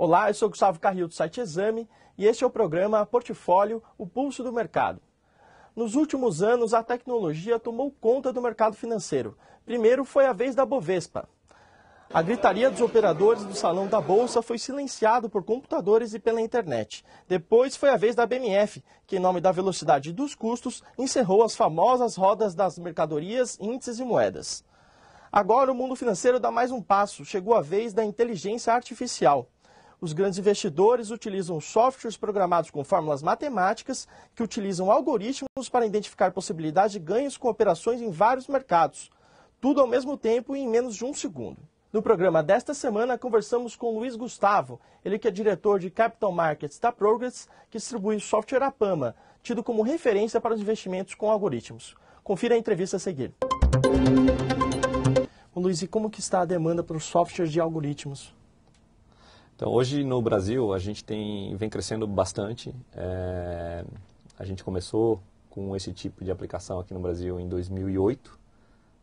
Olá, eu sou Gustavo Carril do site Exame e este é o programa Portfólio, o pulso do mercado. Nos últimos anos, a tecnologia tomou conta do mercado financeiro. Primeiro foi a vez da Bovespa. A gritaria dos operadores do salão da bolsa foi silenciado por computadores e pela internet. Depois foi a vez da BMF, que em nome da velocidade dos custos encerrou as famosas rodas das mercadorias, índices e moedas. Agora o mundo financeiro dá mais um passo, chegou a vez da inteligência artificial. Os grandes investidores utilizam softwares programados com fórmulas matemáticas que utilizam algoritmos para identificar possibilidade de ganhos com operações em vários mercados, tudo ao mesmo tempo e em menos de um segundo. No programa desta semana, conversamos com Luiz Gustavo, ele que é diretor de Capital Markets da Progress, que distribui o software Apama, tido como referência para os investimentos com algoritmos. Confira a entrevista a seguir. Luiz, e como que está a demanda para os softwares de algoritmos? Então, hoje no Brasil, a gente tem, vem crescendo bastante. É, a gente começou com esse tipo de aplicação aqui no Brasil em 2008.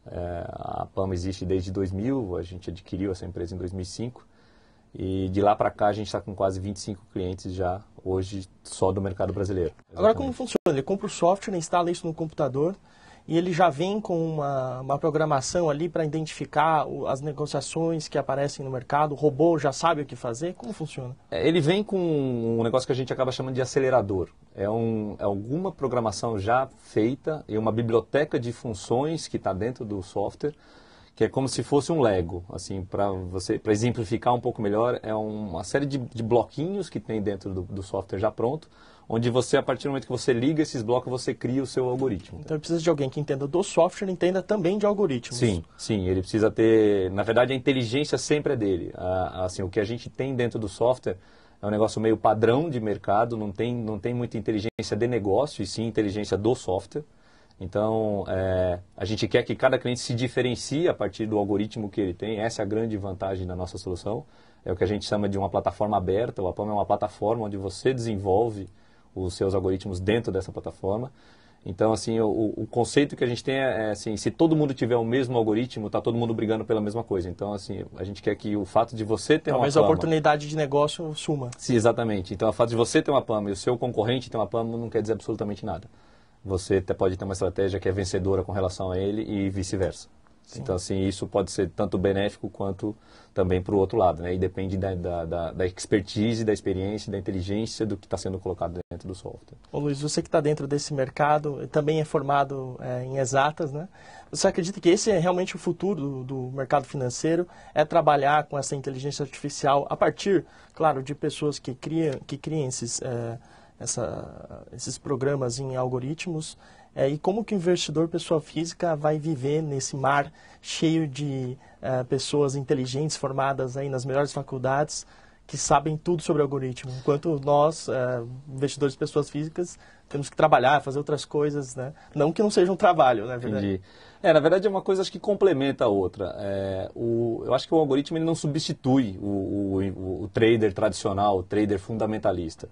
É, a PAM existe desde 2000, a gente adquiriu essa empresa em 2005. E de lá para cá a gente está com quase 25 clientes já hoje só do mercado brasileiro. Exatamente. Agora como funciona? Ele compra o software, instala isso no computador, e ele já vem com uma, uma programação ali para identificar o, as negociações que aparecem no mercado, o robô já sabe o que fazer? Como funciona? É, ele vem com um negócio que a gente acaba chamando de acelerador. É, um, é alguma programação já feita e uma biblioteca de funções que está dentro do software que é como se fosse um Lego, assim, para você, para exemplificar um pouco melhor, é uma série de, de bloquinhos que tem dentro do, do software já pronto, onde você, a partir do momento que você liga esses blocos, você cria o seu algoritmo. Então precisa de alguém que entenda do software, e entenda também de algoritmos. Sim, sim, ele precisa ter, na verdade, a inteligência sempre é dele. A, assim, o que a gente tem dentro do software é um negócio meio padrão de mercado, não tem, não tem muita inteligência de negócio, e sim inteligência do software. Então, é, a gente quer que cada cliente se diferencie a partir do algoritmo que ele tem. Essa é a grande vantagem da nossa solução. É o que a gente chama de uma plataforma aberta. O APAM é uma plataforma onde você desenvolve os seus algoritmos dentro dessa plataforma. Então, assim, o, o, conceito que a gente tem é, é, assim, se todo mundo tiver o mesmo algoritmo, está todo mundo brigando pela mesma coisa. Então, assim, a gente quer que o fato de você ter Talvez uma PAMA... a oportunidade de negócio suma. Sim, exatamente. Então, o fato de você ter uma PAMA e o seu concorrente ter uma PAMA não quer dizer absolutamente nada. Você pode ter uma estratégia que é vencedora com relação a ele e vice-versa. Sim. Então, assim, isso pode ser tanto benéfico quanto também para o outro lado, né? E depende da, da, da, da expertise, da experiência, da inteligência do que está sendo colocado dentro do software. Ô Luiz, você que está dentro desse mercado, também é formado é, em exatas, né? Você acredita que esse é realmente o futuro do, do mercado financeiro? É trabalhar com essa inteligência artificial a partir, claro, de pessoas que criam, que criam esses... É, essa, esses programas em algoritmos é, e como que o investidor pessoa física vai viver nesse mar cheio de é, pessoas inteligentes formadas aí nas melhores faculdades que sabem tudo sobre algoritmo, enquanto nós, é, investidores pessoas físicas, temos que trabalhar, fazer outras coisas, né? Não que não seja um trabalho, né? Verdade? É, na verdade é uma coisa acho que complementa a outra. É, o, eu acho que o algoritmo ele não substitui o, o, o, o trader tradicional, o trader fundamentalista.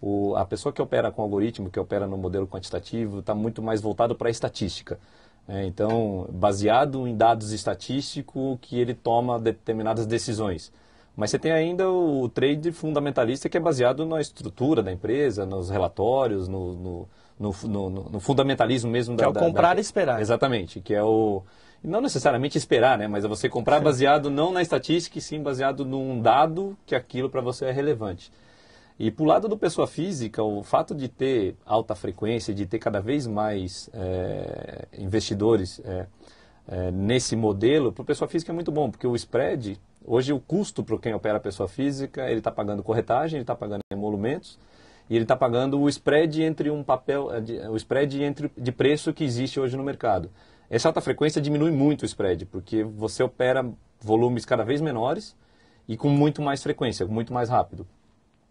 O, a pessoa que opera com algoritmo, que opera no modelo quantitativo, está muito mais voltado para a estatística. É, então, baseado em dados estatísticos, que ele toma determinadas decisões. Mas você tem ainda o trade fundamentalista, que é baseado na estrutura da empresa, nos relatórios, no, no, no, no fundamentalismo mesmo que é da. Que é o comprar da... e esperar. Exatamente, que é o. Não necessariamente esperar, né? mas é você comprar baseado não na estatística, e sim baseado num dado que aquilo para você é relevante. E para o lado do pessoa física, o fato de ter alta frequência, de ter cada vez mais é, investidores é, é, nesse modelo, para o pessoa física é muito bom, porque o spread, hoje o custo para quem opera a pessoa física, ele está pagando corretagem, ele está pagando emolumentos, e ele está pagando o spread entre um papel, o spread entre, de preço que existe hoje no mercado. Essa alta frequência diminui muito o spread, porque você opera volumes cada vez menores e com muito mais frequência, muito mais rápido.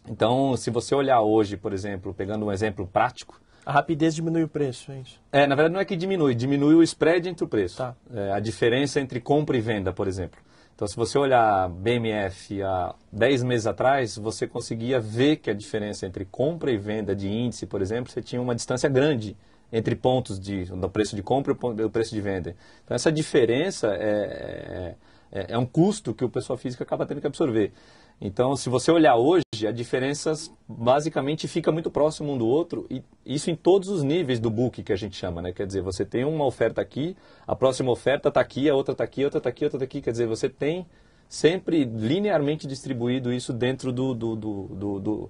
Então, se você olhar hoje, por exemplo, pegando um exemplo prático, a rapidez diminui o preço, é isso? É, na verdade não é que diminui, diminui o spread entre o preço. Tá. É, a diferença entre compra e venda, por exemplo. Então, se você olhar BMF há 10 meses atrás, você conseguia ver que a diferença entre compra e venda de índice, por exemplo, você tinha uma distância grande entre pontos de, do preço de compra e o preço de venda. Então, essa diferença é, é, é, é um custo que o pessoal físico acaba tendo que absorver. Então, se você olhar hoje, grande, diferenças basicamente fica muito próximo um do outro, e isso em todos os níveis do book que a gente chama, né? Quer dizer, você tem uma oferta aqui, a próxima oferta está aqui, a outra está aqui, outra está aqui, outra está aqui, quer dizer, você tem sempre linearmente distribuído isso dentro do, do, do, do,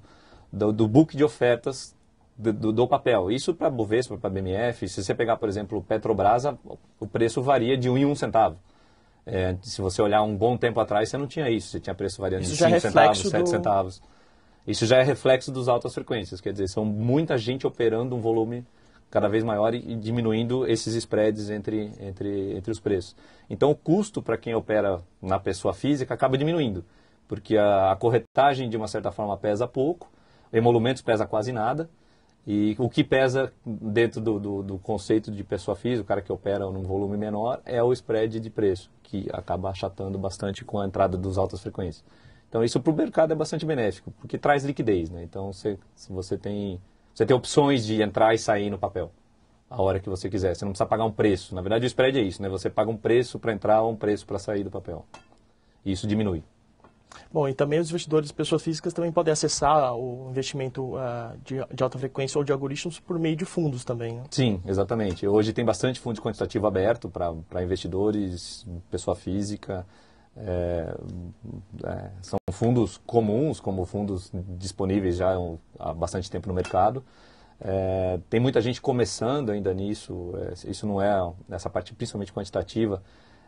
do, do book de ofertas do, do, do, papel. Isso para Bovespa, para BMF. Se você pegar, por exemplo, Petrobras, o preço varia de 1 um em 1 um centavo. É, se você olhar um bom tempo atrás, você não tinha isso. Você tinha preço variando de 5 é centavos, 7 do... centavos. Isso já é reflexo dos altas frequências, quer dizer, são muita gente operando um volume cada vez maior e diminuindo esses spreads entre, entre, entre os preços. Então, o custo para quem opera na pessoa física acaba diminuindo, porque a, a, corretagem, de uma certa forma, pesa pouco, emolumentos pesa quase nada, e o que pesa dentro do, do, do conceito de pessoa física, o cara que opera num volume menor, é o spread de preço, que acaba achatando bastante com a entrada dos altas frequências. Então isso para o mercado é bastante benéfico, porque traz liquidez, né? Então você, você tem você tem opções de entrar e sair no papel a hora que você quiser. Você não precisa pagar um preço. Na verdade o spread é isso, né? Você paga um preço para entrar ou um preço para sair do papel. E isso diminui. Bom, e também os investidores, pessoas físicas, também podem acessar o investimento uh, de, de, alta frequência ou de algoritmos por meio de fundos também. Né? Sim, exatamente. Hoje tem bastante fundo quantitativo aberto para investidores, pessoa física. É, é, são fundos comuns, como fundos disponíveis já há bastante tempo no mercado. É, tem muita gente começando ainda nisso, é, isso não é, essa parte principalmente quantitativa,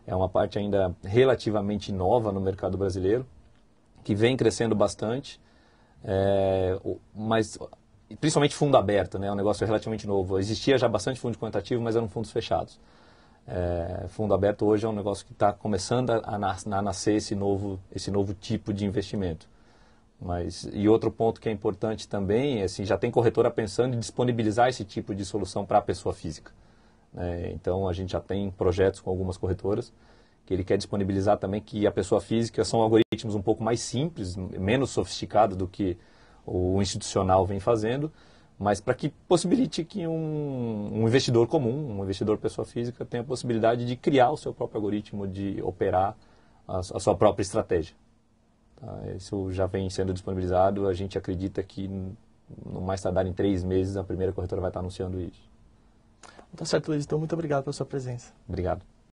é uma parte ainda relativamente nova no mercado brasileiro, que vem crescendo bastante, é, mas principalmente fundo aberto, né, é um negócio relativamente novo. Existia já bastante fundo quantitativo, mas eram fundos fechados. É, fundo aberto hoje é um negócio que está começando a, a, nascer esse novo, esse novo tipo de investimento. Mas, e outro ponto que é importante também, é assim, já tem corretora pensando em disponibilizar esse tipo de solução para a pessoa física. Né? então, a gente já tem projetos com algumas corretoras que ele quer disponibilizar também que a pessoa física são algoritmos um pouco mais simples, menos sofisticados do que o institucional vem fazendo, mas para que possibilite que um, um, investidor comum, um investidor pessoa física, tenha a possibilidade de criar o seu próprio algoritmo, de operar a, a sua própria estratégia. Tá? Isso já vem sendo disponibilizado, a gente acredita que no mais tardar em três meses a primeira corretora vai estar anunciando isso. Tá certo, Luiz. Então, muito obrigado pela sua presença. Obrigado.